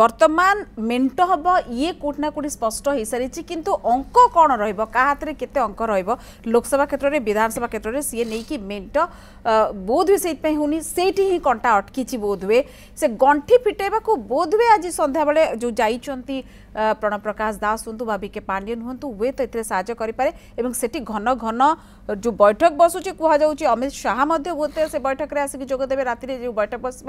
ବର୍ତ୍ତମାନ ମେଣ୍ଟ ହେବ ଇଏ କେଉଁଠି ନା କେଉଁଠି ସ୍ପଷ୍ଟ ହୋଇସାରିଛି କିନ୍ତୁ ଅଙ୍କ କ'ଣ ରହିବ କାହା ହାତରେ କେତେ ଅଙ୍କ ରହିବ ଲୋକସଭା କ୍ଷେତ୍ରରେ ବିଧାନସଭା କ୍ଷେତ୍ରରେ ସିଏ ନେଇକି ମେଣ୍ଟ ବୋଧହୁଏ ସେଇଥିପାଇଁ ହେଉନି ସେଇଠି ହିଁ କଣ୍ଟା ଅଟକିଛି ବୋଧହୁଏ ସେ ଗଣ୍ଠି ଫିଟେଇବାକୁ ବୋଧହୁଏ ଆଜି ସନ୍ଧ୍ୟାବେଳେ ଯେଉଁ ଯାଇଛନ୍ତି ପ୍ରଣବ ପ୍ରକାଶ ଦାସ ହୁଅନ୍ତୁ ବା ବିକେ ପାଣ୍ଡ୍ୟ ହୁଅନ୍ତୁ ହୁଏତ ଏଥିରେ ସାହାଯ୍ୟ କରିପାରେ ଏବଂ ସେଠି ଘନ ଘନ ଯେଉଁ ବୈଠକ ବସୁଛି କୁହାଯାଉଛି ଅମିତ ଶାହା ମଧ୍ୟ ହୁଏତ ସେ ବୈଠକରେ ଆସିକି ଯୋଗଦେବେ ରାତିରେ ଯେଉଁ ବୈଠକ ବସିବ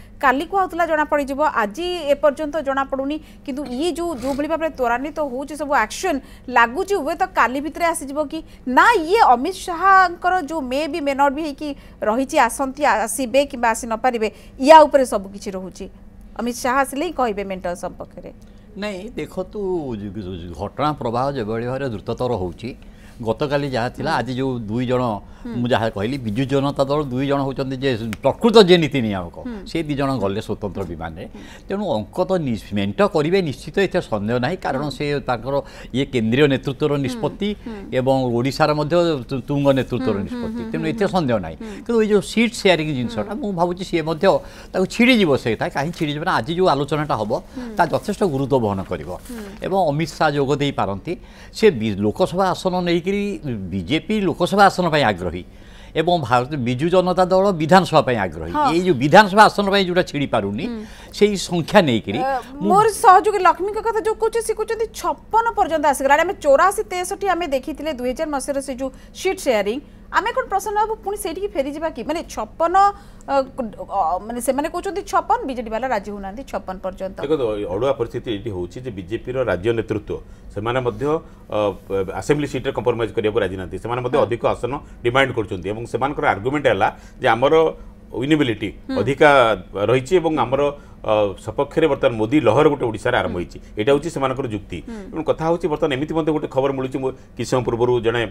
काली कहला जमापड़ आज एपर्तंत जमापड़ी कि ये जो जो भाई भाव में त्वरावित तो हो सब आक्शन लगुच हुए तो का भितर आसीज कि ना ये अमित शाह जो मे भी मे नट भी रही आसती आसबे कि आसी नपारे या सबकि रोचे अमित शाह आसले ही कहे मेट संपर्क में नहीं देखत घटना प्रवाह जो भाव द्रुततर हो गत जहाँ आज जो दुईज ମୁଁ ଯାହା କହିଲି ବିଜୁ ଜନତା ଦଳ ଦୁଇ ଜଣ ହେଉଛନ୍ତି ଯେ ପ୍ରକୃତ ଯେ ନୀତି ନିୟାମକ ସେ ଦୁଇ ଜଣ ଗଲେ ସ୍ୱତନ୍ତ୍ର ବିମାନରେ ତେଣୁ ଅଙ୍କ ତ ମେଣ୍ଟ କରିବେ ନିଶ୍ଚିତ ଏଥିରେ ସନ୍ଦେହ ନାହିଁ କାରଣ ସେ ତାଙ୍କର ଇଏ କେନ୍ଦ୍ରୀୟ ନେତୃତ୍ୱର ନିଷ୍ପତ୍ତି ଏବଂ ଓଡ଼ିଶାର ମଧ୍ୟ ତୁଙ୍ଗ ନେତୃତ୍ୱର ନିଷ୍ପତ୍ତି ତେଣୁ ଏଥିରେ ସନ୍ଦେହ ନାହିଁ କିନ୍ତୁ ଏଇ ଯେଉଁ ସିଟ୍ ସେୟାରିଂ ଜିନିଷଟା ମୁଁ ଭାବୁଛି ସିଏ ମଧ୍ୟ ତାକୁ ଛିଡ଼ିଯିବ ସେଇଟା କାହିଁକି ଛିଡ଼ିଯିବ ନା ଆଜି ଯେଉଁ ଆଲୋଚନାଟା ହେବ ତା ଯଥେଷ୍ଟ ଗୁରୁତ୍ୱ ବହନ କରିବ ଏବଂ ଅମିତ ଶାହା ଯୋଗ ଦେଇପାରନ୍ତି ସେ ଲୋକସଭା ଆସନ ନେଇକରି ବିଜେପି ଲୋକସଭା ଆସନ ପାଇଁ ଆଗ୍ରହ আগ্রহী এবং ভারতের বিজু জনতা দল বিধানসভা পাই আগ্রহী এই যে বিধানসভা আসন পাই যেটা ছিড়ি পারুনি সেই সংখ্যা নেই করি মোর সহযোগী লক্ষ্মীঙ্ক কথা যে কହୁছে সি কହୁଛନ୍ତି 56 পর্যন্ত আসিগলা আমি 84 63 আমি দেখিলে 2000 মাসের সে যে সিট শেয়ারিং আমি এখন প্রশ্ন বাবু পুঁ সেইটি ফেরি যা কি মানে ছপন মানে সে কুমার ছপন বিজেপি বা রাজি হো ছপন পর্যন্ত অড়ুয়া পরিস্থিতি এটি হচ্ছে যে বিজেপি রাজ্য নেতৃত্ব সে আসেম্বলি সিটে কম্প্রোমাইজ করা রাজি না সে অধিক আসন ডিমাণ্ড করছেন এবং সে আর্গুমেন্ট হল যে আমার উইনেবিলিটি অধিকা রয়েছে এবং আমার ସପକ୍ଷରେ ବର୍ତ୍ତମାନ ମୋଦି ଲହର ଗୋଟେ ଓଡ଼ିଶାରେ ଆରମ୍ଭ ହୋଇଛି ଏଇଟା ହେଉଛି ସେମାନଙ୍କର ଯୁକ୍ତି ତେଣୁ କଥା ହେଉଛି ବର୍ତ୍ତମାନ ଏମିତି ମଧ୍ୟ ଗୋଟେ ଖବର ମିଳୁଛି କିଛି ସମୟ ପୂର୍ବରୁ ଜଣେ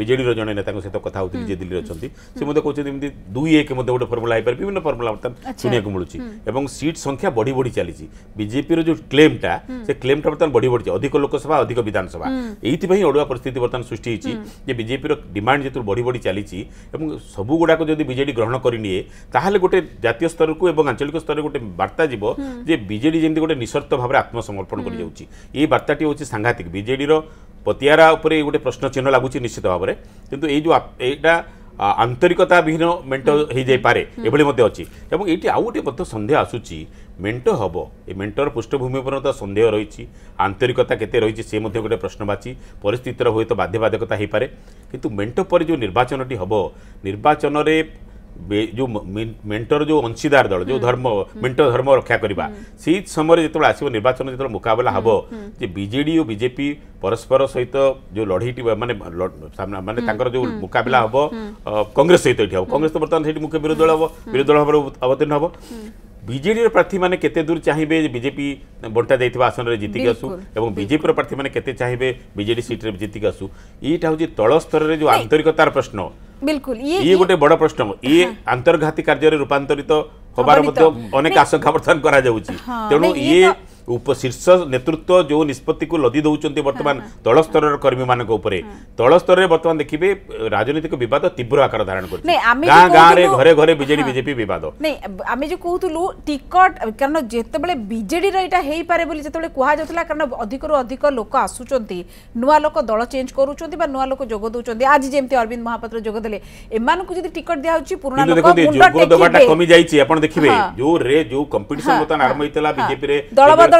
ବିଜେଡ଼ିର ଜଣେ ନେତାଙ୍କ ସହିତ କଥା ହେଉଥିଲି ଯିଏ ଦିଲ୍ଲୀରେ ଅଛନ୍ତି ସେ ମଧ୍ୟ କହୁଛନ୍ତି ଏମିତି ଦୁଇ ଏକ ମଧ୍ୟ ଗୋଟେ ଫର୍ମୁଲା ହେଇପାରେ ବିଭିନ୍ନ ଫର୍ମୁଲା ବର୍ତ୍ତମାନ ଶୁଣିବାକୁ ମିଳୁଛି ଏବଂ ସିଟ୍ ସଂଖ୍ୟା ବଢ଼ି ବଢ଼ି ଚାଲିଛି ବିଜେପିର ଯେଉଁ କ୍ଲେମ୍ଟା ସେ କ୍ଲେମ୍ଟା ବର୍ତ୍ତମାନ ବଢ଼ି ବଢ଼ିଛି ଅଧିକ ଲୋକସଭା ଅଧିକ ବିଧାନସଭା ଏଇଥିପାଇଁ ଅଡ଼ୁଆ ପରିସ୍ଥିତି ବର୍ତ୍ତମାନ ସୃଷ୍ଟି ହୋଇଛି ଯେ ବିଜେପିର ଡିମାଣ୍ଡ ଯେହେତୁ ବଢ଼ି ବଢ଼ି ଚାଲିଛି ଏବଂ ସବୁଗୁଡ଼ାକ ଯଦି ବିଜେଡ଼ି ଗ୍ରହଣ କରିନିଏ ତାହେଲେ ଗୋଟେ ଜାତୀୟ ସ୍ତରକୁ ଏବଂ ଆଞ୍ଚଳିକ ସ୍ତରରେ ଗୋଟେ ବାର୍ତ୍ତା বার্তা যাব যে বিজেডি যেমন গোটে নিঃসর্ত ভাবে আত্মসমর্পণ করে যাচ্ছে এই বার্তাটি হচ্ছে সাংঘাতিক বিজেডির পতিয়ারা উপরে গোটে প্রশ্ন চিহ্ন লাগুছে নিশ্চিত ভাবে কিন্তু এই যে এইটা আন্তরিকতা বিহীন মেন্ট হয়ে যাই এভাবে মধ্যে অছি এবং এইটি আউ গোটে মধ্যে সন্দেহ আসুচি মেন্ট হব এই মেন্টর পৃষ্ঠভূমি উপরে তো সন্দেহ রয়েছে আন্তরিকতা কেতে রয়েছে সে মধ্যে গোটে প্রশ্নবাচী পরিস্থিতির হয়তো বাধ্যবাধকতা হয়ে পড়ে কিন্তু মেন্ট পরে যে নির্বাচনটি হব নির্বাচনের जो मेन्टर जो अंशीदार दल जो धर्म मेन्टर धर्म रक्षा करवा से समय जो आसो निर्वाचन जो मुकबला हम जे बीजेडी और बीजेपी परस्पर सहित जो लड़ेटी मानने मानने जो मुकबला हम कंग्रेस सहित ये हम कंग्रेस तो बर्तमान से मुख्य विरोधी दल हम विरोधी दल हम अवतीर्ण हम বিজেডির মানে কেতে দূর চাহিবে বিজেপি বন্টা দিয়ে আসনের জিতিকি আসু এবং বিজেপির মানে কেতে চাহিবে বিজেডি সিটের জিতিকি আসু এইটা হচ্ছে তল স্তরের যে আন্তরিকতার প্রশ্ন বিলকুল ইয়ে গোটে বড় প্রশ্ন ইয়ে আন্তর্ঘাতী কার্যরে রূপান্তরিত হবার মধ্যে অনেক আশঙ্কা প্রদান করা যাচ্ছে তেমন ইয়ে ଶୀର୍ଷ ନେତୃତ୍ୱ ଯେଉଁ ନିଷ୍ପତ୍ତିକୁ ଲଦି ଦେଉଛନ୍ତି ବର୍ତ୍ତମାନ ତଳ ସ୍ତରର କର୍ମୀମାନଙ୍କ ଉପରେ ତଳ ସ୍ତରରେ ବର୍ତ୍ତମାନ ଦେଖିବେ ରାଜନୈତିକ ବିବାଦ ତୀବ୍ର ଆକାର ଧାରଣ କରୁଛି ଗାଁ ଗାଁରେ ଘରେ ଘରେ ବିଜେଡି ବିଜେପି ବିବାଦ ନାଇଁ ଆମେ ଯେଉଁ କହୁଥିଲୁ ଟିକଟ କାରଣ ଯେତେବେଳେ ବିଜେଡିର ଏଇଟା ହେଇପାରେ ବୋଲି ଯେତେବେଳେ କୁହାଯାଉଥିଲା କାରଣ ଅଧିକରୁ ଅଧିକ ଲୋକ ଆସୁଛନ୍ତି ନୂଆ ଲୋକ ଦଳ ଚେଞ୍ଜ କରୁଛନ୍ତି ବା ନୂଆ ଲୋକ ଯୋଗ ଦେଉଛନ୍ତି ଆଜି ଯେମିତି ଅରବିନ୍ଦ ମହାପାତ୍ର ଯୋଗ ଦେଲେ ଏମାନଙ୍କୁ ଯଦି ଟିକଟ ଦିଆହେଉଛି ପୁରୁଣା ଲୋକ ମୁଣ୍ଡ ଟେକିବେ କମି ଯାଇଛି ଆପଣ ଦେଖିବେ ଯୋଉ ରେ ଯୋଉ କମ୍ପିଟିସନ ବର୍ତ୍ତମାନ ଆରମ୍ଭ ହେଇଥିଲା ବିଜେପିରେ ଦଳ ବଦଳ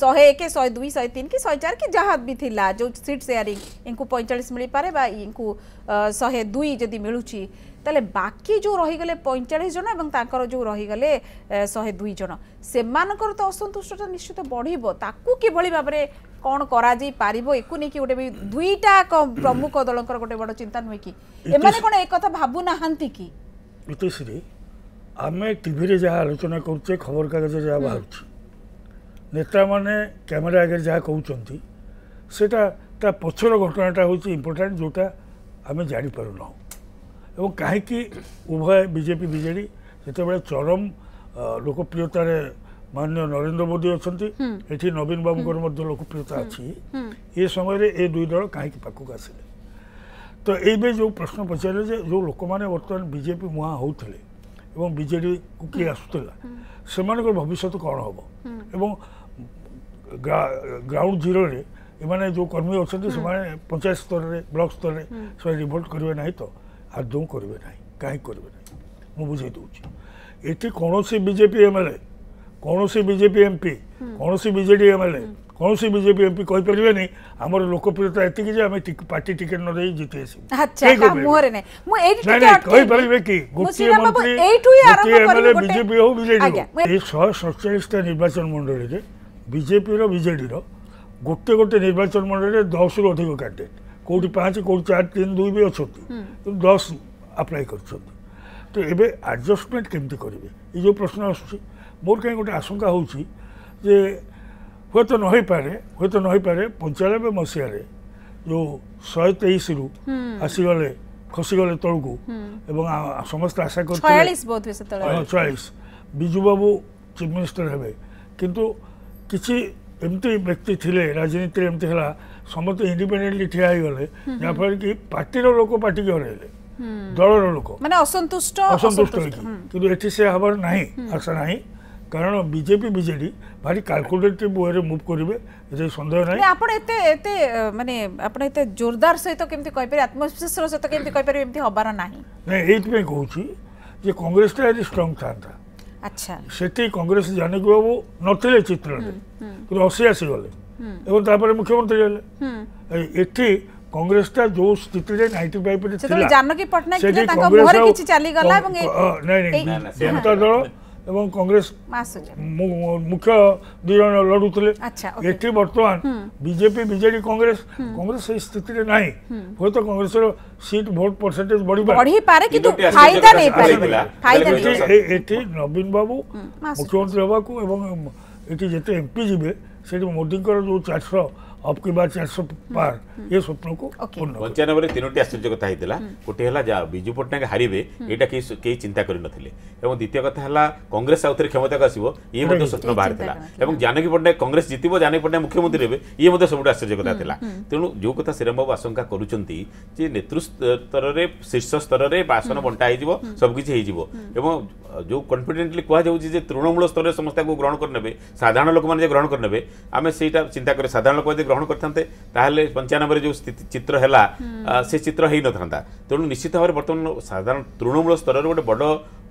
ଶହେ ଏକ ଶହେ ଦୁଇ ଶହେ ତିନି କି ଶହେ ଚାରି କି ଯାହା ବି ଥିଲା ଯେଉଁ ସିଟ୍ ସେୟାରିଂ ୟାଙ୍କୁ ପଇଁଚାଳିଶ ମିଳିପାରେ ବା ୟାଙ୍କୁ ଶହେ ଦୁଇ ଯଦି ମିଳୁଛି ତାହେଲେ ବାକି ଯେଉଁ ରହିଗଲେ ପଇଁଚାଳିଶ ଜଣ ଏବଂ ତାଙ୍କର ଯେଉଁ ରହିଗଲେ ଶହେ ଦୁଇ ଜଣ ସେମାନଙ୍କର ତ ଅସନ୍ତୁଷ୍ଟଟା ନିଶ୍ଚିତ ବଢ଼ିବ ତାକୁ କିଭଳି ଭାବରେ କ'ଣ କରାଯାଇପାରିବ ୟାକୁ ନେଇକି ଗୋଟେ ବି ଦୁଇଟା ପ୍ରମୁଖ ଦଳଙ୍କର ଗୋଟେ ବଡ଼ ଚିନ୍ତା ନୁହେଁ କି ଏମାନେ କ'ଣ ଏକଥା ଭାବୁନାହାନ୍ତି କି ଋତୁଶ୍ରୀ ଆମେ ଟିଭିରେ ଯାହା ଆଲୋଚନା କରୁଛେ ଖବରକାଗଜରେ ଯାହା ବାହାରୁଛି ନେତାମାନେ କ୍ୟାମେରା ଆଗରେ ଯାହା କହୁଛନ୍ତି ସେଇଟା ତା ପଛର ଘଟଣାଟା ହେଉଛି ଇମ୍ପୋର୍ଟାଣ୍ଟ ଯେଉଁଟା ଆମେ ଜାଣିପାରୁନାହୁଁ ଏବଂ କାହିଁକି ଉଭୟ ବିଜେପି ବିଜେଡ଼ି ଯେତେବେଳେ ଚରମ ଲୋକପ୍ରିୟତାରେ ମାନ୍ୟ ନରେନ୍ଦ୍ର ମୋଦି ଅଛନ୍ତି ଏଠି ନବୀନ ବାବୁଙ୍କର ମଧ୍ୟ ଲୋକପ୍ରିୟତା ଅଛି ଏ ସମୟରେ ଏ ଦୁଇ ଦଳ କାହିଁକି ପାଖକୁ ଆସିଲେ ତ ଏବେ ଯେଉଁ ପ୍ରଶ୍ନ ପଚାରିଲେ ଯେ ଯେଉଁ ଲୋକମାନେ ବର୍ତ୍ତମାନ ବିଜେପି ମୁହାଁ ହେଉଥିଲେ ଏବଂ ବିଜେଡ଼ିକୁ କିଏ ଆସୁଥିଲା ସେମାନଙ୍କର ଭବିଷ୍ୟତ କ'ଣ ହେବ ଏବଂ ଗ୍ରାଉଣ୍ଡ ଜିରୋରେ ଏମାନେ ଯେଉଁ କର୍ମୀ ଅଛନ୍ତି ସେମାନେ ପଞ୍ଚାୟତ ସ୍ତରରେ ବ୍ଲକ ସ୍ତରରେ ସେମାନେ ରିଭୋଲ୍ଟ କରିବେ ନାହିଁ ତ ଆଦୌ କରିବେ ନାହିଁ କାହିଁକି କରିବେ ନାହିଁ ମୁଁ ବୁଝେଇ ଦେଉଛି ଏଠି କୌଣସି ବିଜେପି ଏମ୍ଏଲ୍ଏ କୌଣସି ବିଜେପି ଏମ୍ପି କୌଣସି ବିଜେଡ଼ି ଏମ୍ଏଲ୍ଏ କୌଣସି ବିଜେପି ଏମ୍ପି କହିପାରିବେନି ଆମର ଲୋକପ୍ରିୟତା ଏତିକି ଯେ ଆମେ ପାର୍ଟି ଟିକେଟ ନ ଦେଇ ଜିତି ଆସିବୁ କହିପାରିବେ କି ଗୋଟିଏ ମନ୍ତ୍ରୀ ଗୋଟିଏ ଏମ୍ଏଲ୍ଏ ବିଜେପି ହଉ ବିଜେଡି ହଉ ଏ ଶହେ ସତଚାଳିଶଟା ନିର୍ବାଚନ ମଣ୍ଡଳୀରେ ବିଜେପିର ବିଜେଡ଼ିର ଗୋଟେ ଗୋଟେ ନିର୍ବାଚନ ମଣ୍ଡଳୀରେ ଦଶରୁ ଅଧିକ କ୍ୟାଣ୍ଡିଡେଟ୍ କେଉଁଠି ପାଞ୍ଚ କେଉଁଠି ଚାରି ତିନି ଦୁଇ ବି ଅଛନ୍ତି କିନ୍ତୁ ଦଶ ଆପ୍ଲାଏ କରିଛନ୍ତି ତ ଏବେ ଆଡ଼ଜଷ୍ଟମେଣ୍ଟ କେମିତି କରିବେ ଏ ଯେଉଁ ପ୍ରଶ୍ନ ଆସୁଛି ମୋର କାହିଁକି ଗୋଟେ ଆଶଙ୍କା ହେଉଛି ଯେ ହୁଏତ ନ ହୋଇପାରେ ହୁଏତ ନ ହୋଇପାରେ ପଞ୍ଚାନବେ ମସିହାରେ ଯେଉଁ ଶହେ ତେଇଶରୁ ଆସିଗଲେ ଖସିଗଲେ ତଳକୁ ଏବଂ ସମସ୍ତେ ଆଶା କରୁଛନ୍ତି କରିଥିଲେ ଚାଳିଶ ବିଜୁବାବୁ ଚିଫ୍ ମିନିଷ୍ଟର ହେବେ କିନ୍ତୁ କିଛି ଏମିତି ବ୍ୟକ୍ତି ଥିଲେ ରାଜନୀତିରେ ଏମିତି ହେଲା ସମସ୍ତେ ଇଣ୍ଡିପେଣ୍ଡେଣ୍ଟଲି ଠିଆ ହେଇଗଲେ ଯାହାଫଳରେ କି ପାର୍ଟିର ଲୋକ ପାର୍ଟିକି ହରାଇଲେ ଦଳର ଲୋକ ମାନେ ଅସନ୍ତୁଷ୍ଟ ଅସନ୍ତୁଷ୍ଟ ହେଇକି କିନ୍ତୁ ଏଠି ସେ ହେବାର ନାହିଁ ଆଶା ନାହିଁ কারণ বিজেপি বিজেডি ভারি ক্যালকুলেটিভ ওয়েরে মুভ করবে এতে সন্দেহ নাই মানে আপন এতে এতে মানে আপন এতে জোরদার সহিত কেমতি কই পারে আত্মবিশ্বাসর সহিত কেমতি কই পারে এমতি হবার নাই না এইত পে কହୁছি যে কংগ্রেসটা যদি স্ট্রং থাকতা আচ্ছা। সেটি কংগ্রেস জানকীবাবু নথিলে চিত্রটি কিন্তু হসি আসিগলে এবং তারপরে মুখ্যমন্ত্রী হলে এটি কংগ্রেসটা যে স্থিতি নাইনটি ফাইভ সেটি কংগ্রেস নাই জনতা দল এবং কংগ্রেস মুখ্য দুজন লড়ুলে এটি বর্তমান বিজেপি বিজেডি কংগ্রেস কংগ্রেস সেই স্থিতিতে নাই হয়তো কংগ্রেসের সিট ভোট পরসেন্টেজ বড়িপারে কিন্তু ফায়দা নেই পারে এটি নবীন বাবু মুখ্যমন্ত্রী হওয়া এবং এটি যেতে এমপি যাবে সেটি মোদীঙ্কর যে চারশো अबकी बार चार पार ये स्वप्न को पंचानबे तीनो आश्चर्य कथ होता गोटे विजु पट्टनायक हारे ये कई चिंता कर द्वितीय कथा कंग्रेस आउ थे क्षमता को आसो ये स्वप्न बाहर था जानकी पट्टनायक कंग्रेस जित जानकी पट्टनायक मुख्यमंत्री हे ये मैं सब आश्चर्य कथा था तेणु जो कथ श्रीराम बाबू आशंका करुँचे नेतृत्व स्तर में शीर्ष स्तर में बासन बंटाई सबकि जो कन्फिडेन्टली कहुच्छे तृणमूल स्तर में समस्त ग्रहण करेंगे साधारण लोक मैंने ग्रहण करेंगे आम से चिंता करें साधारण लोक ଗ୍ରହଣ କରିଥାନ୍ତେ ତାହେଲେ ପଞ୍ଚାନବେରେ ଯେଉଁ ଚିତ୍ର ହେଲା ସେ ଚିତ୍ର ହେଇନଥାନ୍ତା ତେଣୁ ନିଶ୍ଚିତ ଭାବରେ ବର୍ତ୍ତମାନ ସାଧାରଣ ତୃଣମୂଳ ସ୍ତରରେ ଗୋଟେ ବଡ଼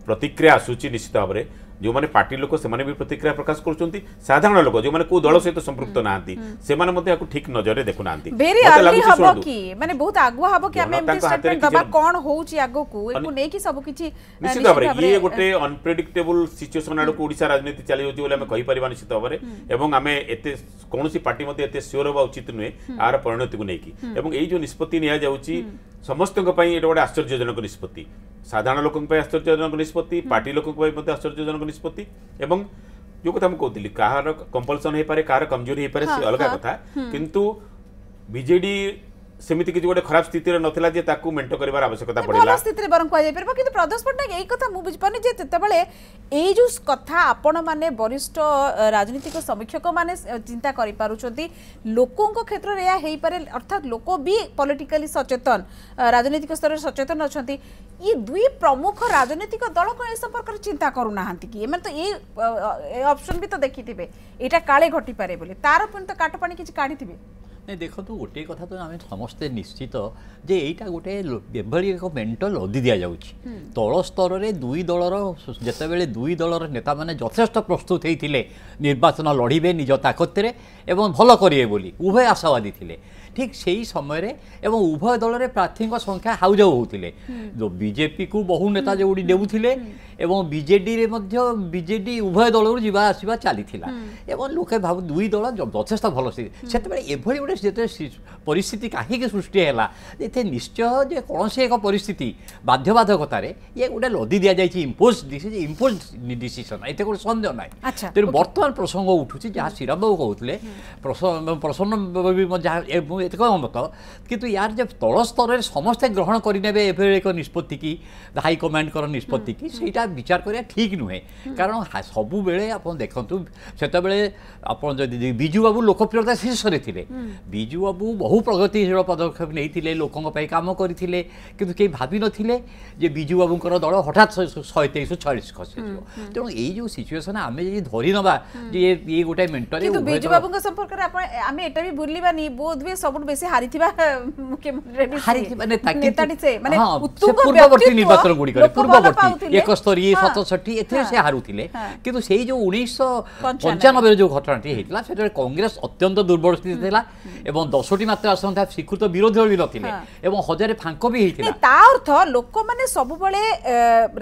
ପ୍ରତିକ୍ରିୟା ଆସୁଛି ନିଶ୍ଚିତ ଭାବରେ ଯେଉଁମାନେ ପାର୍ଟି ଲୋକ ସେମାନେ ବି ପ୍ରତିକ୍ରିୟା ପ୍ରକାଶ କରୁଛନ୍ତି ସାଧାରଣ ଲୋକ ଯେଉଁମାନେ କୋଉ ଦଳ ସହିତ ସମ୍ପୃକ୍ତ ନାହାନ୍ତି ସେମାନେ ମଧ୍ୟ ଏହାକୁ ଠିକ ନଜରରେ ଦେଖୁନାହାନ୍ତି ମାନେ ବହୁତ ଆଗୁଆ ହବ କି ଆମେ ଏମିତି ଷ୍ଟେଟମେଣ୍ଟ ଦବା କଣ ହଉଛି ଆଗକୁ ଏକୁ ନେଇକି ସବୁ କିଛି ନିଶ୍ଚିତ ଭାବରେ ଇଏ ଗୋଟେ ଅନପ୍ରେଡିକ୍ଟେବଲ ସିଚୁଏସନ ଆଡକୁ ଓଡ଼ିଶା ରାଜନୀତି ଚାଲି ଯାଉଛି ବୋଲି ଆମେ କହିପାରିବା ନିଶ୍ଚିତ ଭାବରେ ଏବଂ ଆମେ ଏତେ କୌଣସି ପାର୍ଟି ମଧ୍ୟ ଏତେ ସିଓର ହେବା ଉଚିତ ନୁହେଁ ଆର ପରିଣତିକୁ ନେଇକି ଏବଂ ଏଇ ଯେଉଁ ନିଷ୍ପତ୍ତି ନିଆଯାଉଛି ସମସ୍ତଙ୍କ ପାଇଁ ଏଇଟା ଗୋଟେ ଆଶ୍ଚର୍ଯ୍ୟଜନକ ନିଷ୍ପତ୍ତି ସାଧାରଣ ଲୋକଙ୍କ ପାଇଁ ଆଶ୍ଚର୍ଯ୍ୟଜନକ ନିଷ୍ପତ୍ତି ପାର୍ଟି ଲୋକଙ୍କ ପାଇଁ ମଧ୍ୟ ଆଶ୍ଚର୍ଯ୍ୟଜନକ निष्पत्ति जो कथा मुझे कहती कह रंपलसन हो पारे कह रमजोरी हो पारे अलग हाँ, कथा किंतु बीजेडी ସେମିତି କିଛି ଗୋଟେ ଖରାପ ସ୍ଥିତିରେ ନଥିଲା ଯେ ତାକୁ ମେଣ୍ଟ କରିବାର ଆବଶ୍ୟକତା ପଡ଼ିଲା ସ୍ଥିତିରେ ବରଂ କୁହାଯାଇପାରିବ କିନ୍ତୁ ପ୍ରଦୋଷ ପଟ୍ଟନାୟକ ଏଇ କଥା ମୁଁ ବୁଝିପାରୁନି ଯେ ଯେତେବେଳେ ଏଇ ଯେଉଁ କଥା ଆପଣମାନେ ବରିଷ୍ଠ ରାଜନୀତିକ ସମୀକ୍ଷକମାନେ ଚିନ୍ତା କରିପାରୁଛନ୍ତି ଲୋକଙ୍କ କ୍ଷେତ୍ରରେ ଏହା ହେଇପାରେ ଅର୍ଥାତ୍ ଲୋକ ବି ପଲିଟିକାଲି ସଚେତନ ରାଜନୈତିକ ସ୍ତରରେ ସଚେତନ ଅଛନ୍ତି ଇଏ ଦୁଇ ପ୍ରମୁଖ ରାଜନୈତିକ ଦଳ କ'ଣ ଏ ସମ୍ପର୍କରେ ଚିନ୍ତା କରୁନାହାନ୍ତି କି ଏମାନେ ତ ଏଇ ଅପସନ୍ ବି ତ ଦେଖିଥିବେ ଏଇଟା କାଳେ ଘଟିପାରେ ବୋଲି ତାର ପୁଣି ତ କାଟପାଣି କିଛି କାଢ଼ିଥିବେ ଦେଖନ୍ତୁ ଗୋଟିଏ କଥା ତ ଆମେ ସମସ୍ତେ ନିଶ୍ଚିତ ଯେ ଏଇଟା ଗୋଟେ ଏଭଳି ଏକ ମେଣ୍ଟ ଲଦି ଦିଆଯାଉଛି ତଳ ସ୍ତରରେ ଦୁଇ ଦଳର ଯେତେବେଳେ ଦୁଇ ଦଳର ନେତାମାନେ ଯଥେଷ୍ଟ ପ୍ରସ୍ତୁତ ହେଇଥିଲେ ନିର୍ବାଚନ ଲଢ଼ିବେ ନିଜ ତାକତରେ ଏବଂ ଭଲ କରିବେ ବୋଲି ଉଭୟ ଆଶାବାଦୀ ଥିଲେ ঠিক সেই সময় এবং উভয় দলের প্রার্থী সংখ্যা হাউজাউ হোলে বিজেপি কু বহু নেতা যেগুড়ি দেউলে এবং বিজেডি মধ্যে বিজেডি উভয় দলর যা আসবা চালি এবং লোকে ভাব দুই দল যথেষ্ট ভাল স্থিতি সেতবে এভাবে গোটে যেতে পরিস্থিতি কাহিকি সৃষ্টি হল এতে নিশ্চয় যে কোণী এক পরিস্থিতি বাধ্যবাধকতার ইয়ে গোটে লদি দিয়া যাই ইম্পোজ ইম্পোজ ডিসিশন এতে কোনো সন্দেহ নাই তেমন বর্তমান প্রসঙ্গ উঠুছে যা শ্রীরামবাবু কৌলে প্রসন্ন যা ମୁଁ ଏତକ ମତ କିନ୍ତୁ ୟାର ଯେ ତଳ ସ୍ତରରେ ସମସ୍ତେ ଗ୍ରହଣ କରିନେବେ ଏଭଳି ଏକ ନିଷ୍ପତ୍ତି କି ହାଇକମାଣ୍ଡଙ୍କର ନିଷ୍ପତ୍ତି କି ସେଇଟା ବିଚାର କରିବା ଠିକ୍ ନୁହେଁ କାରଣ ସବୁବେଳେ ଆପଣ ଦେଖନ୍ତୁ ସେତେବେଳେ ଆପଣ ଯଦି ବିଜୁବାବୁ ଲୋକପ୍ରିୟତା ଶୀର୍ଷରେ ଥିଲେ ବିଜୁବାବୁ ବହୁ ପ୍ରଗତିଶୀଳ ପଦକ୍ଷେପ ନେଇଥିଲେ ଲୋକଙ୍କ ପାଇଁ କାମ କରିଥିଲେ କିନ୍ତୁ କେହି ଭାବିନଥିଲେ ଯେ ବିଜୁବାବୁଙ୍କର ଦଳ ହଠାତ୍ ଶହେ ତେଇଶରୁ ଛୟାଳିଶ ଖସିଯିବ ତେଣୁ ଏଇ ଯେଉଁ ସିଚୁଏସନ୍ ଆମେ ଯଦି ଧରିନେବା ଯେ ଇଏ ଗୋଟେ ମେଣ୍ଟରେ ବିଜୁବାବୁଙ୍କ ସମ୍ପର୍କରେ ଆମେ ଏଟା ବି ଭୁଲିବାନି ବୋଧ ହୁଏ ସବୁଠୁ ବେଶୀ ହାରିଥିବା ମୁଖ୍ୟମନ୍ତ୍ରୀ ସେ ମାନେ ପୂର୍ବବର୍ତ୍ତୀ ନିର୍ବାଚନ ଗୁଡ଼ିକରେ ପୂର୍ବବର୍ତ୍ତୀ ଏକସ୍ତରୀ ସତଷଠି ଏଥିରେ ସେ ହାରୁଥିଲେ କିନ୍ତୁ ସେଇ ଯେଉଁ ଉଣେଇଶହ ପଞ୍ଚାନବେରେ ଯେଉଁ ଘଟଣାଟି ହେଇଥିଲା ସେଠାରେ କଂଗ୍ରେସ ଅତ୍ୟନ୍ତ ଦୁର୍ବଳ ସ୍ଥିତି ଥିଲା ଏବଂ ଦଶଟି ମାତ୍ର ଆସନ ତା ସ୍ୱୀକୃତ ବିରୋଧୀ ଦଳ ବି ନଥିଲେ ଏବଂ ହଜାରେ ଫାଙ୍କ ବି ହେଇଥିଲା ତା ଅର୍ଥ ଲୋକମାନେ ସବୁବେଳେ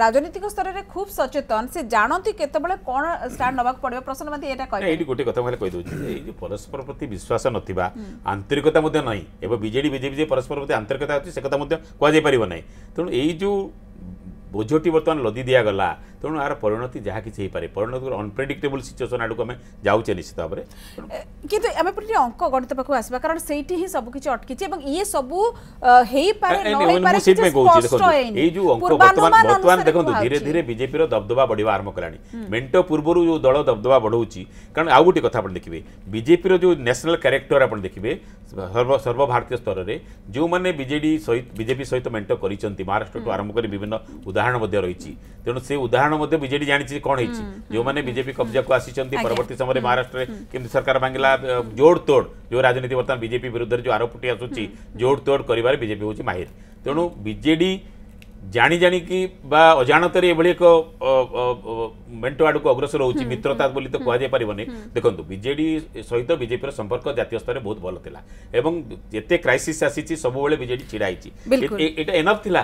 ରାଜନୈତିକ ସ୍ତରରେ ଖୁବ୍ ସଚେତନ ସେ ଜାଣନ୍ତି କେତେବେଳେ କ'ଣ ଷ୍ଟାଣ୍ଡ ନେବାକୁ ପଡ଼ିବ ପ୍ରସନ୍ନ ମଧ୍ୟ ଏଇଟା କହିବେ ଏଇଠି ଗୋଟେ କଥା ମୁଁ କହିଦେଉଛି ଏଇ ପରସ୍ପର ପ୍ରତି ବିଶ୍ୱାସ ନଥିବା ଆନ୍ତରିକତା ଆନ୍ତରିକତା ମଧ୍ୟ ନାହିଁ ଏବଂ ବିଜେଡ଼ି ବିଜେପି ଯେ ପରସ୍ପର ପ୍ରତି ଆନ୍ତରିକତା ଅଛି ସେ କଥା ମଧ୍ୟ କୁହାଯାଇପାରିବ ନାହିଁ ତେଣୁ ଏଇ ଯେଉଁ ବୋଝଟି ବର୍ତ୍ତମାନ ଲଦି ଦିଆଗଲା ତେଣୁ ଏହାର ପରିଣତି ଯାହା କିଛି ହେଇପାରେ ପରିଣତି ଅନପ୍ରେଡିକ୍ଟେବୁଲ୍ ସିଚୁଏସନ୍ ଆଡ଼କୁ ଆମେ ଯାଉଛେ ନିଶ୍ଚିତ ଭାବରେ କିନ୍ତୁ ଆମେ ପୁଣି ଅଙ୍କ ଗଣିତ ପାଖକୁ ଆସିବା କାରଣ ସେଇଠି ହିଁ ସବୁ କିଛି ଅଟକିଛି ଏବଂ ଇଏ ସବୁ ହେଇପାରେ ମୁଁ ସେଇଥିପାଇଁ କହୁଛି ଦେଖନ୍ତୁ ଏଇ ଯେଉଁ ଅଙ୍କ ବର୍ତ୍ତମାନ ବର୍ତ୍ତମାନ ଦେଖନ୍ତୁ ଧୀରେ ଧୀରେ ବିଜେପିର ଦବଦବା ବଢ଼ିବା ଆରମ୍ଭ କଲାଣି ମେଣ୍ଟ ପୂର୍ବରୁ ଯେଉଁ ଦଳ ଦବଦବା ବଢ଼ଉଛି କାରଣ ଆଉ ଗୋଟେ କଥା ଆପଣ ଦେଖିବେ ବିଜେପିର ଯେଉଁ ନ୍ୟାସନାଲ୍ କ୍ୟାରେକ୍ଟର ଆପଣ ଦେଖିବେ ସର୍ବ ସର୍ବଭାରତୀୟ ସ୍ତରରେ ଯେଉଁମାନେ ବିଜେଡ଼ି ସହିତ ବିଜେପି ସହିତ ମେଣ୍ଟ କରିଛନ୍ତି ମହାରାଷ୍ଟ୍ରଠୁ ଆରମ୍ଭ କରି ବିଭିନ୍ନ ଉଦାହରଣ ମଧ୍ୟ ରହିଛି ତେଣୁ ସେ ଉଦାହରଣ ৰ মধ্য বিজেডি জানি চি কোন হৈ চি যো মানে বিজেপি कब्जा কো আছি চন্তি পৰবৰতি সময়ৰে মহারাষ্ট্ৰে কিমান সরকার ভাঙিলা জোৰ তোৰ জোৰ ৰাজনীতিৰ বৰ্তন বিজেপি বিৰুদ্ধৰ জোৰ আৰোপিতয়া সূচি জোৰ তোৰ কৰিবৰ বিজেপি হচি মাহীৰ তেনু বিজেডি জানি জানি কি বা অজানতৰে এবলৈক মেন্টোৱাডক আগ্ৰেছৰ হচি মিত্ৰতা বুলি তো কোৱা যায় পৰিবনে দেখন্ত বিজেডি সহিত বিজেপিৰ সম্পৰ্ক জাতীয় স্তৰত বহুত বলতিলা এবং জেতে ক্রাইসিস আছি চি সবোৱালৈ বিজেডি চিৰাই চি এটা এনাফ তিলা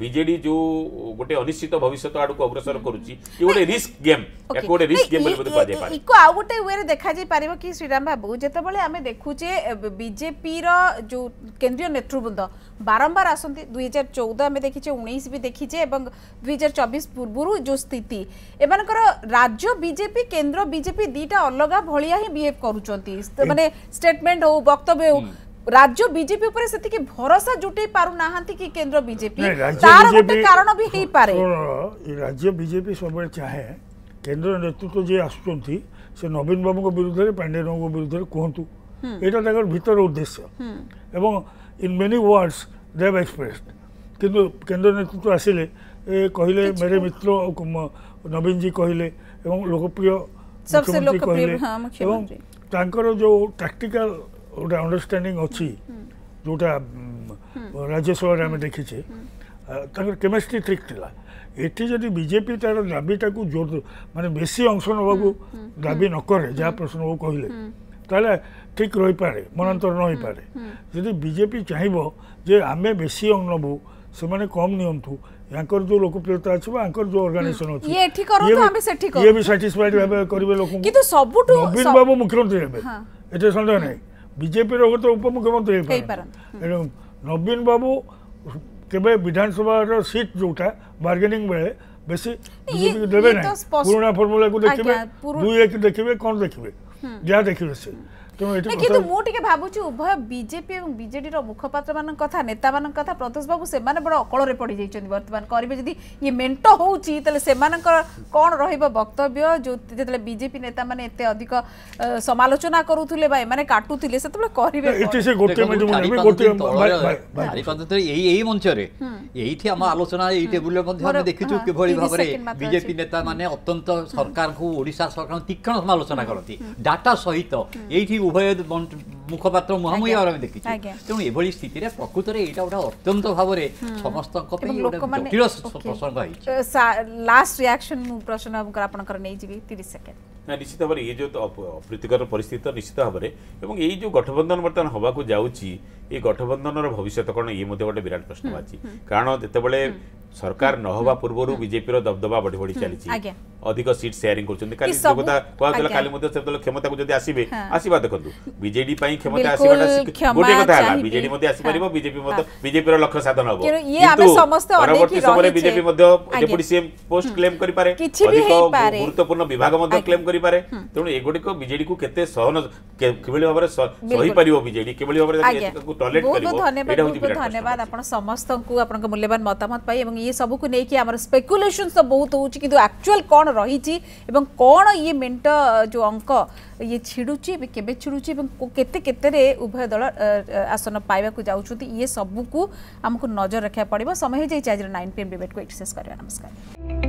ବିଜେଡି ଯୋଉ ଗୋଟେ ଅନିଶ୍ଚିତ ଭବିଷ୍ୟତ ଆଡକୁ ଅଗ୍ରସର କରୁଛି ଏ ଗୋଟେ ରିସ୍କ ଗେମ୍ ୟାକୁ ଗୋଟେ ରିସ୍କ ଗେମ୍ ବୋଲି ମଧ୍ୟ କୁହାଯାଇପାରେ ଇକୁ ଆଉ ଗୋଟେ ୱେରେ ଦେଖାଯାଇ ପାରିବ କି ଶ୍ରୀରାମ ବାବୁ ଯେତେବେଳେ ଆମେ ଦେଖୁଛେ ବିଜେପିର ଯୋଉ କେନ୍ଦ୍ରୀୟ ନେତୃବୃନ୍ଦ ବାରମ୍ବାର ଆସନ୍ତି ଦୁଇ ହଜାର ଚଉଦ ଆମେ ଦେଖିଛେ ଉଣେଇଶ ବି ଦେଖିଛେ ଏବଂ ଦୁଇ ହଜାର ଚବିଶ ପୂର୍ବରୁ ଯୋଉ ସ୍ଥିତି ଏମାନଙ୍କର ରାଜ୍ୟ ବିଜେପି କେନ୍ଦ୍ର ବିଜେପି ଦୁଇଟା ଅଲଗା ଭଳିଆ ହିଁ ବିହେଭ୍ କରୁଛନ୍ତି ମାନେ ଷ୍ଟେଟମେଣ୍ଟ ହଉ ବକ୍ତବ୍ୟ ହଉ राज्य बीजेपी ऊपर से भरोसा जुटे पारु नाहंती कि केंद्र बीजेपी कारण भी राज्य बीजेपी सब चाहे केन्द्र नेतृत्व जी आसुचंती नवीन बाबू को विरुद्ध रे पांडे रो विरुद्ध रे कोहंतु एटा उद्देश्य एवं in many words they have expressed किंतु नेतृत्व आसीले ए मेरे मित्र नवीन जी कहले लोकप्रिय सबसे हाँ, जो टैक्टिकल ଗୋଟେ ଅଣ୍ଡରଷ୍ଟାଣ୍ଡିଂ ଅଛି ଯେଉଁଟା ରାଜ୍ୟସଭାରେ ଆମେ ଦେଖିଛେ ତାଙ୍କର କେମିଷ୍ଟ୍ରି ଠିକ୍ ଥିଲା ଏଠି ଯଦି ବିଜେପି ତାର ଦାବିଟାକୁ ଜୋର ମାନେ ବେଶୀ ଅଂଶ ନେବାକୁ ଦାବି ନ କରେ ଯାହା ପ୍ରଶ୍ନ ବାବୁ କହିଲେ ତାହେଲେ ଠିକ୍ ରହିପାରେ ମନାନ୍ତର ନ ହୋଇପାରେ ଯଦି ବିଜେପି ଚାହିଁବ ଯେ ଆମେ ବେଶୀ ଅଙ୍ଗ ନେବୁ ସେମାନେ କମ୍ ନିଅନ୍ତୁ ୟାଙ୍କର ଯୋଉ ଲୋକପ୍ରିୟତା ଅଛି ବା ୟାଙ୍କର ଯୋଉ ଅର୍ଗାନାଇଜେସନ ଅଛି ଇଏ ଏଠି କରନ୍ତୁ ଆମେ ସେଠି କରନ୍ତୁ ଇଏ ବି ସାଟିସ୍ଫାଇଡ୍ ଭାବେ କରିବେ ଲୋକଙ୍କୁ କିନ୍ତୁ ସବୁଠୁ ନବୀନ ବାବୁ ମୁଖ୍ୟମନ୍ତ୍ରୀ ହେବେ ଏଥିରେ ସନ୍ଦେହ ନାହିଁ বিজেপির তো উপমুখ্যমন্ত্রী হয়েপারন এরকম নবীন বাবু কেবে বিধানসভার সিট যোটা বার্গেনিং বেড়ে বেশি বিজেপিকে দেবে না পুরোনা ফর্মুলাকে দেখবে দুই এক দেখবে কোন দেখবে যা দেখবে সে কিন্তু মু টিকে ভাবুছি উভয় বিজেপি এবং বিজেডির মুখপাত্র মান কথা নেতা মান কথা প্রতোষ বাবু সেমানে বড় অকলরে পড়ি যাইছেন বর্তমান করবে যদি ইয়ে মেন্ট হচ্ছে তাহলে সেমানকর কোন রহিব বক্তব্য যেতলে বিজেপি নেতা মানে এতে অধিক সমালোচনা করুলে বা এমানে কাটুলে সেতবে করবে এতে সে গোটে মঞ্চ মনে গোটে ভারিপান্তরে এই এই মঞ্চরে এইটি আমা আলোচনা এই টেবুলে মধ্যে আমি দেখিছু কিভাবে ভাবে বিজেপি নেতা মানে অত্যন্ত সরকারকে ওড়িশা সরকার তীক্ষ্ণ সমালোচনা করতে ডাটা সহিত এইটি উভয় মুখপাত্র ମୁହାଁମୁହିଁ ଭାବରେ ଦେଖିଛୁ ତେଣୁ ଏଭଳି ସ୍ଥିତିରେ ପ୍ରକୃତରେ ଏଇଟା ଗୋଟେ ଅତ୍ୟନ୍ତ ଭାବରେ ସମସ୍ତଙ୍କ ପାଇଁ ଜଟିଳ ପ୍ରସଙ୍ଗ ହେଇଛି ଲାଷ୍ଟ ରିଆକ୍ସନ ମୁଁ ପ୍ରଶ୍ନ ଆପଣଙ୍କର ନେଇଯିବି ତିରିଶ ସେକେଣ୍ଡ ନା ନିଶ୍ଚିତ ଭାବରେ ଏ ଯେଉଁ ଅପ୍ରୀତିକର ପରିସ୍ଥିତି ତ ନିଶ୍ଚିତ ଭାବରେ ଏବଂ ଏଇ ଯେଉଁ ଗଠବନ୍ଧନ ବର୍ତ୍ତମାନ ହେବାକୁ ଯାଉଛି এই গঠবন্ধনর ভবিষ্যৎ কারণ ইয়ে মধ্যে গোটে বিরাট প্রশ্ন আছে কারণ যেতবে सरकार न होबा पूर्वरु बीजेपी रो दबदबा बढी बढी चली छी अधिक सीट शेयरिंग करछन काली जोगता कोला काली मध्ये से तो क्षमता को जदी आसीबे आसीबा देखंतु बीजेडी पई क्षमता आसीबाटा गोटे कथा आला बीजेडी मध्ये आसी परबो बीजेपी मध्ये बीजेपी रो लक्ष्य साधन होबो ये आमे समस्त अनेक बीजेपी मध्ये डिप्टी सीएम पोस्ट क्लेम ये ये सबको लेकिन आम स्पेकुलेसन सब बहुत होती कि आक्चुआल कौन रही कौन ये मेट जो अंक ये छिड़ुची केवे छिड़ुची के उभय दल आसन पाइबा जाऊँच ये सबको आमको नजर रखा पड़ो समय हो जाए आज नाइन पी एम डिबेट को एक्सेस करा नमस्कार